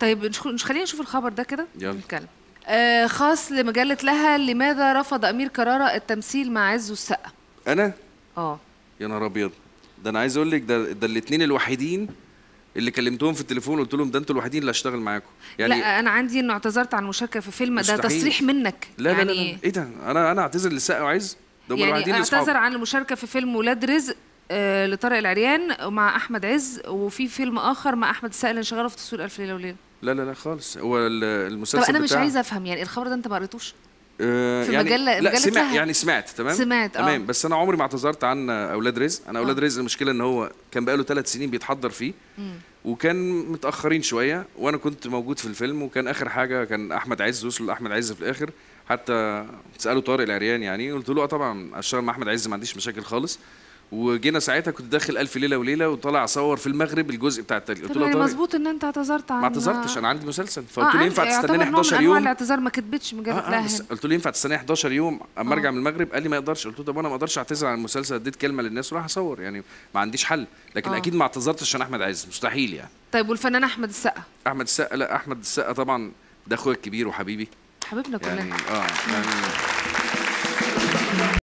طيب مش خلينا نشوف الخبر ده كده نتكلم آه خاص لمجله لها لماذا رفض امير كراره التمثيل مع عز السقا انا اه يا نهار ابيض ده انا عايز اقول لك ده ده الاثنين الوحيدين اللي كلمتهم في التليفون قلت لهم ده انتوا الوحيدين اللي هشتغل معاكم يعني لا انا عندي انه اعتذرت عن المشاركه في فيلم ده تصريح منك لا, يعني لا لا لا, يعني ايه ده انا انا اعتذر للسقا وعز ده يعني اعتذر عن المشاركه في فيلم ولاد رزق آه، لطارق العريان مع احمد عز وفي فيلم اخر مع احمد السائل اللي في تصوير الف ليله وليله لا لا لا خالص هو المسلسل طب انا مش عايزه افهم يعني الخبر ده انت ما قريتوش آه، في يعني مجلة لا سمع لها. يعني سمعت تمام سمعت آه. تمام بس انا عمري ما اعتذرت عن اولاد رزق انا اولاد آه. رزق المشكله ان هو كان بقاله ثلاث سنين بيتحضر فيه م. وكان متاخرين شويه وانا كنت موجود في الفيلم وكان اخر حاجه كان احمد عز وصل لاحمد عز في الاخر حتى ساله طارق العريان يعني قلت له اه طبعا اشتغل مع احمد عز ما عنديش مشاكل خالص وجينا ساعتها كنت داخل الف ليله وليله وطالع اصور في المغرب الجزء بتاع التالي قلت له يعني مظبوط ان انت اعتذرت عن ما اعتذرتش انا عندي مسلسل آه، فقلت له ينفع تستناني 11 يوم الاعتذار ما كتبتش مجرد آه آه قلت له ينفع تستناني 11 يوم اما ارجع آه. من المغرب قال لي ما يقدرش قلت له طب انا ما اقدرش اعتذر عن المسلسل اديت كلمه للناس وراح اصور يعني ما عنديش حل لكن آه. اكيد ما اعتذرتش عشان احمد عز مستحيل يعني طيب والفنان احمد السقا احمد السقا لا احمد السقا طبعا ده اخويا الكبير وحبيبي حبيبنا كلنا يعني اه يعني